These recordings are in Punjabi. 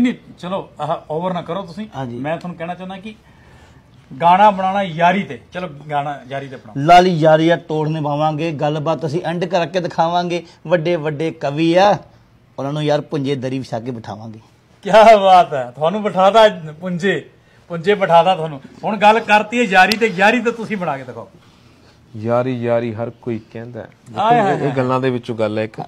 ਨਹੀਂ ਚਲੋ ਆਹ ਓਵਰ ਨਾ ਕਰੋ ਤੁਸੀਂ ਮੈਂ ਤੁਹਾਨੂੰ ਕਹਿਣਾ ਚਾਹੁੰਦਾ ਕਿ ਗਾਣਾ ਬਣਾਉਣਾ ਯਾਰੀ ਤੇ ਚਲੋ ਗਾਣਾ ਯਾਰੀ ਤੇ ਬਣਾਓ ਲਾਲੀ ਯਾਰੀ ਆ ਤੋੜ ਨਿਭਾਵਾਂਗੇ ਗੱਲਬਾਤ ਅਸੀਂ ਐਂਡ ਕਰਕੇ ਦਿਖਾਵਾਂਗੇ ਵੱਡੇ ਵੱਡੇ ਕਵੀ ਆ ਉਹਨਾਂ ਨੂੰ ਯਾਰ ਪੁੰਜੇ ਦਰੀ ਵਿਛਾ ਕੇ ਬਿਠਾਵਾਂਗੇ ਕੀ ਬਾਤ ਹੈ ਤੁਹਾਨੂੰ ਬਿਠਾਦਾ ਪੁੰਜੇ ਪੁੰਜੇ ਬਿਠਾਦਾ ਤੁਹਾਨੂੰ ਹੁਣ ਗੱਲ ਕਰਤੀ ਹੈ ਯਾਰੀ ਤੇ ਯਾਰੀ ਤੇ ਤੁਸੀਂ ਬਣਾ ਕੇ ਦਿਖਾਓ ਯਾਰੀ ਯਾਰੀ ਹਰ ਕੋਈ ਕਹਿੰਦਾ ਇਹ ਗੱਲਾਂ ਦੇ ਵਿੱਚੋਂ ਗੱਲ ਹੈ ਇੱਕ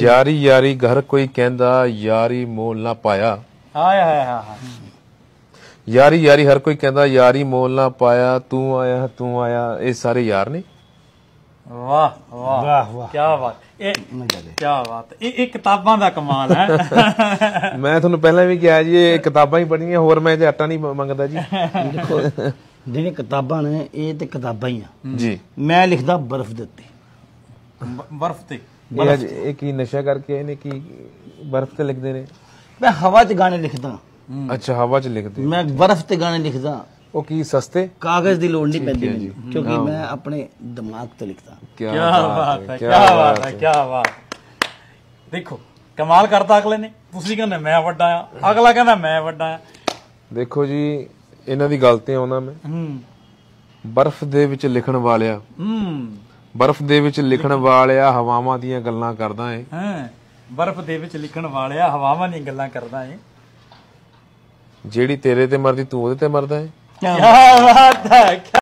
ਯਾਰੀ ਯਾਰੀ ਘਰ ਕੋਈ ਕਹਿੰਦਾ ਯਾਰੀ ਮੋਲ ਨਾ ਪਾਇਆ ਆਏ ਹਾਏ ਹਾਏ ਯਾਰੀ ਯਾਰੀ ਹਰ ਕੋਈ ਕਹਿੰਦਾ ਯਾਰੀ ਮੋਲ ਨਾ ਪਾਇਆ ਤੂੰ ਆਇਆ ਤੂੰ ਆਇਆ ਇਹ ਸਾਰੇ ਯਾਰ ਨੇ ਵਾਹ ਵਾਹ ਵਾਹ ਵਾਹ ਕੀ ਬਾਤ ਇਹ ਕੀ ਬਾਤ ਇਹ ਇਹ ਕਿਤਾਬਾਂ ਦਾ ਕਮਾਲ ਹੈ ਮੈਂ ਤੁਹਾਨੂੰ ਪਹਿਲਾਂ ਵੀ ਕਿਹਾ ਜੀ ਇਹ ਕਿਤਾਬਾਂ ਹੀ ਪੜ੍ਹਨੀਆਂ ਹੋਰ ਮੈਂ ਤੇ ਆਟਾ ਨਹੀਂ ਮੰਗਦਾ ਜੀ ਦੇਖੋ ਜਿਹੜੀਆਂ ਕਿਤਾਬਾਂ ਨੇ ਇਹ ਤੇ ਕਿਤਾਬਾਂ ਹੀ ਆ ਜੀ ਮੈਂ ਲਿਖਦਾ ਬਰਫ਼ ਦੇ ਉੱਤੇ ਬਰਫ਼ ਤੇ ਇਹ ਕੀ ਨਸ਼ਾ ਕਰਕੇ ਇਹਨੇ ਕੀ ਬਰਫ਼ ਤੇ ਲਿਖਦੇ ਨੇ ਮੈਂ ਹਵਾ 'ਚ ਗਾਣੇ ਲਿਖਦਾ ਅੱਛਾ ਹਵਾ 'ਚ ਲਿਖਦੇ ਮੈਂ ਬਰਫ਼ ਤੇ ਗਾਣੇ ਲਿਖਦਾ ਉਹ ਕੀ ਸਸਤੇ ਕਾਗਜ਼ ਦੀ ਲੋੜ ਨਹੀਂ ਪੈਂਦੀ ਮੈਨੂੰ ਕਿਉਂਕਿ ਮੈਂ ਆਪਣੇ ਦਿਮਾਗ ਤੇ ਲਿਖਦਾ ਕੀ ਬਾਤ ਹੈ ਕੀ ਬਾਤ ਹੈ ਕੀ ਬਾਤ ਦੇਖੋ ਕਮਾਲ ਕਰਦਾ ਅਗਲੇ ਨੇ ਤੁਸੀਂ ਕਹਿੰਦੇ ਮੈਂ ਵੱਡਾ ਆ ਅਗਲਾ ਕਹਿੰਦਾ ਮੈਂ ਵੱਡਾ ਆ ਦੇਖੋ ਜੀ ਇਹਨਾਂ ਦੀ ਗੱਲ ਤੇ ਆਉਣਾ ਮੈਂ ਹੂੰ ਬਰਫ਼ ਦੇ ਵਿੱਚ ਲਿਖਣ ਵਾਲਿਆ ਹੂੰ ਬਰਫ਼ ਦੇ ਵਿੱਚ ਲਿਖਣ ਵਾਲਿਆ ਹਵਾਵਾਂ ਦੀਆਂ ਗੱਲਾਂ ਕਰਦਾ ਏ ਹਾਂ ਬਰਫ਼ ਦੇ ਵਿੱਚ ਲਿਖਣ ਵਾਲਿਆ ਹਵਾਵਾਂ ਦੀਆਂ ਗੱਲਾਂ ਕਰਦਾ ਏ ਜਿਹੜੀ ਤੇਰੇ ਤੇ ਮਰਦੀ ਤੂੰ ਉਹਦੇ ਤੇ ਮਰਦਾ ਏ ਕੀ ਬਾਤ ਹੈ